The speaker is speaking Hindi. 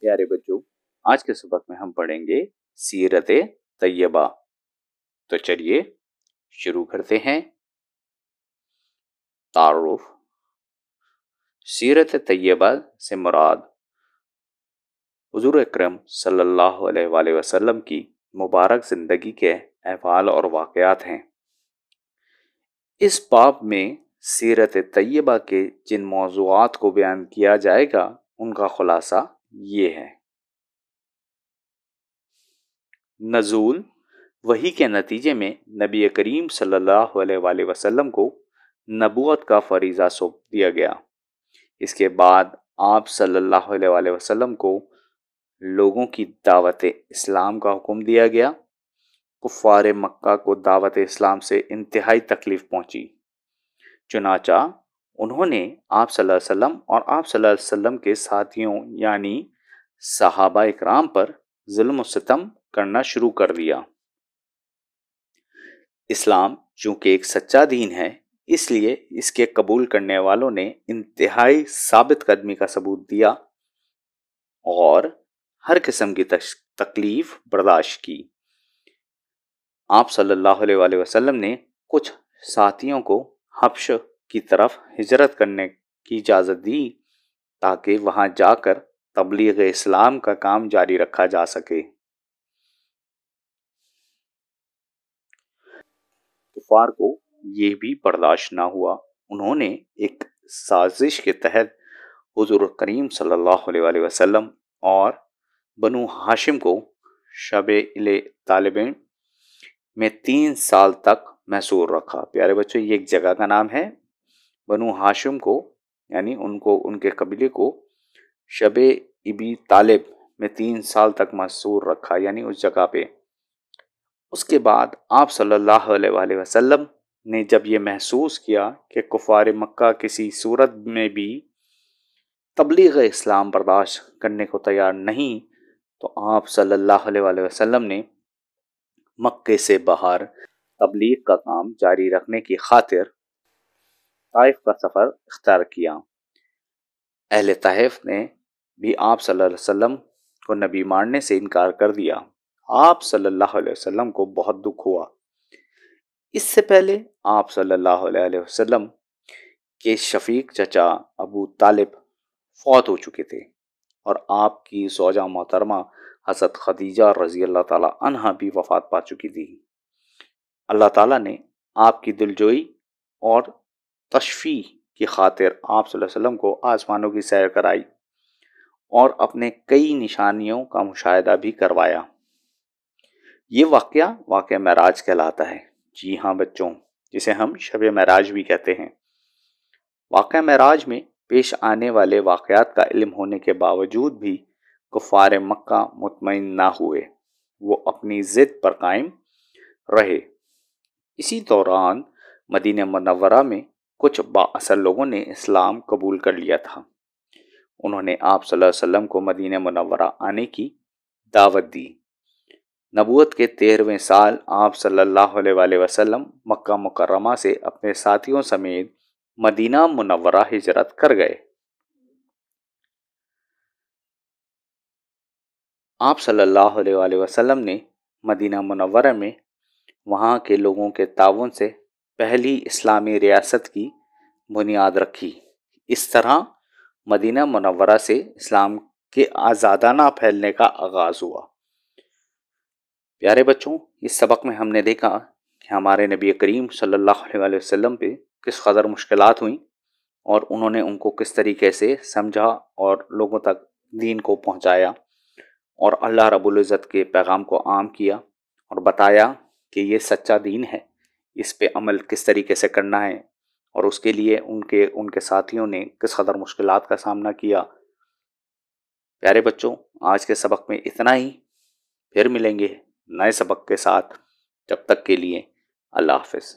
प्यारे बच्चों आज के सबक में हम पढ़ेंगे सीरत तैयबा तो चलिए शुरू करते हैं तारुफ सीरत तैयबा से मुराद हजूर अक्रम सल्ला वसलम की मुबारक ज़िंदगी के अहवाल और वाकयात हैं इस बाब में सीरत तैयबा के जिन मौजूद को बयान किया जाएगा उनका खुलासा ये है नजूल वही के नतीजे में नबी करीम सल्लल्लाहु अलैहि वसल्लम को नबूत का फरीज़ा सौंप दिया गया इसके बाद आप सल्लल्लाहु अलैहि वसल्लम को लोगों की दावत इस्लाम का हुक्म दिया गया कुफ़ार मक्का को दावत इस्लाम से इंतहाई तकलीफ़ पहुंची चुनाचा उन्होंने आप सल्लल्लाहु अलैहि वसल्लम और आप सल्लल्लाहु अलैहि वसल्लम के साथियों यानी सहाबा इकराम पर जुल्म सितम करना शुरू कर दिया इस्लाम चूंकि एक सच्चा दीन है इसलिए इसके कबूल करने वालों ने इंतहाई साबित कदमी का सबूत दिया और हर किस्म की तकलीफ बर्दाश्त की आप सल्लल्लाहु अलैहि वसल्लम ने कुछ साथियों को हफ्श की तरफ हिजरत करने की इजाज़त दी ताकि वहां जाकर तबलीग इस्लाम का काम जारी रखा जा सके कुफार को यह भी बर्दाश्त ना हुआ उन्होंने एक साजिश के तहत हजूर करीम सल्लल्लाहु अलैहि वसल्लम और बनु हाशिम को शब तालब में तीन साल तक मैसूर रखा प्यारे बच्चों ये एक जगह का नाम है बनु हाशिम को यानी उनको उनके कबीले को शब इबी तालिब में तीन साल तक मसूर रखा यानी उस जगह पे उसके बाद आप सल्लल्लाहु अलैहि वसल्लम ने जब ये महसूस किया कि कुफार मक्का किसी सूरत में भी तबलीग इस्लाम बर्दाश्त करने को तैयार नहीं तो आप सल्लल्लाहु अलैहि वसल्लम ने मक्के से बाहर तबलीग का काम जारी रखने की खातिर ताइफ का सफ़र इख्तियार किया अहल ताइफ़ ने भी आप सल्लल्लाहु अलैहि वसल्लम को नबी मानने से इनकार कर दिया आप सल्लल्लाहु अलैहि वसल्लम को बहुत दुख हुआ इससे पहले आप सल्लल्लाहु अलैहि वसल्लम के शफीक चचा अबू तालिब फौत हो चुके थे और आपकी सौजा मोहतरमा हसत खदीजा रज़ी अल्लाह ताला अनहा भी वफ़ात पा चुकी थी अल्लाह ताला ने आपकी दिलजोई और तशफ़ी की खातिर आप वसम को आसमानों की सैर कराई और अपने कई निशानियों का मुशाह भी करवाया ये वाक़ वाक़ महराज कहलाता है जी हाँ बच्चों जिसे हम शब महराज भी कहते हैं वाक़ महराज में पेश आने वाले वाक़ात का इल्म होने के बावजूद भी कुफार मक्का मुतमिन ना हुए वो अपनी ज़िद पर कायम रहे इसी दौरान मदीन मनवरा में कुछ बासर लोगों ने इस्लाम कबूल कर लिया था उन्होंने आप वसल्लम को मदीना मनवरा आने की दावत दी नबूत के तेरहवें साल आप सल्लल्लाहु अलैहि वसल्लम मक्का मुकर्रमा से अपने साथियों समेत मदीना मुनवरा हिजरत कर गए आप सल्लल्लाहु अलैहि वसल्लम ने मदीना मुनवरा में वहाँ के लोगों के ताउन से पहली इस्लामी रियासत की बुनियाद रखी इस तरह मदीना मनवरा से इस्लाम के आज़ादाना फैलने का आगाज़ हुआ प्यारे बच्चों इस सबक में हमने देखा कि हमारे नबी करीम सल्लल्लाहु अलैहि वसल्लम पे किस कदर मुश्किल हुई और उन्होंने उनको किस तरीके से समझा और लोगों तक दीन को पहुंचाया और अल्लाह रबुल्ज़त के पैगाम को आम किया और बताया कि ये सच्चा दीन है इस पे अमल किस तरीके से करना है और उसके लिए उनके उनके साथियों ने किस कदर मुश्किल का सामना किया प्यारे बच्चों आज के सबक में इतना ही फिर मिलेंगे नए सबक के साथ जब तक के लिए अल्लाह हाफिज़